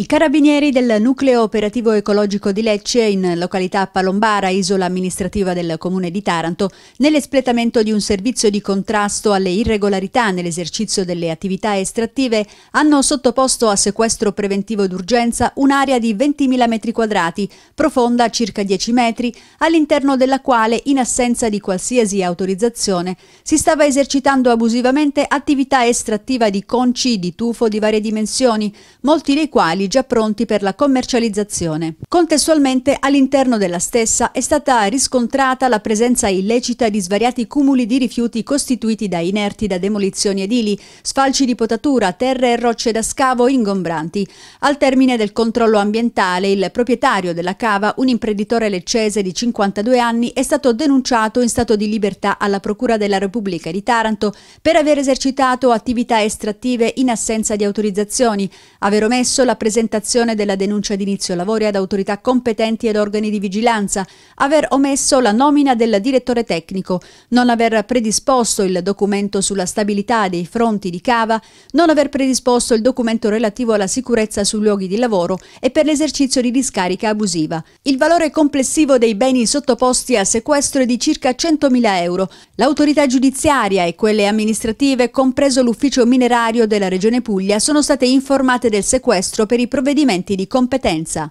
I carabinieri del nucleo operativo ecologico di Lecce, in località Palombara, isola amministrativa del comune di Taranto, nell'espletamento di un servizio di contrasto alle irregolarità nell'esercizio delle attività estrattive, hanno sottoposto a sequestro preventivo d'urgenza un'area di 20.000 metri quadrati, profonda circa 10 metri, all'interno della quale, in assenza di qualsiasi autorizzazione, si stava esercitando abusivamente attività estrattiva di conci di tufo di varie dimensioni, molti dei quali già pronti per la commercializzazione. Contestualmente all'interno della stessa è stata riscontrata la presenza illecita di svariati cumuli di rifiuti costituiti da inerti da demolizioni edili, sfalci di potatura, terre e rocce da scavo ingombranti. Al termine del controllo ambientale il proprietario della cava, un imprenditore leccese di 52 anni, è stato denunciato in stato di libertà alla Procura della Repubblica di Taranto per aver esercitato attività estrattive in assenza di autorizzazioni, aver omesso la presenza presentazione della denuncia d'inizio lavori ad autorità competenti ed organi di vigilanza, aver omesso la nomina del direttore tecnico, non aver predisposto il documento sulla stabilità dei fronti di cava, non aver predisposto il documento relativo alla sicurezza sui luoghi di lavoro e per l'esercizio di discarica abusiva. Il valore complessivo dei beni sottoposti a sequestro è di circa 100.000 euro. L'autorità giudiziaria e quelle amministrative, compreso l'ufficio minerario della Regione Puglia, sono state informate del sequestro per per i provvedimenti di competenza.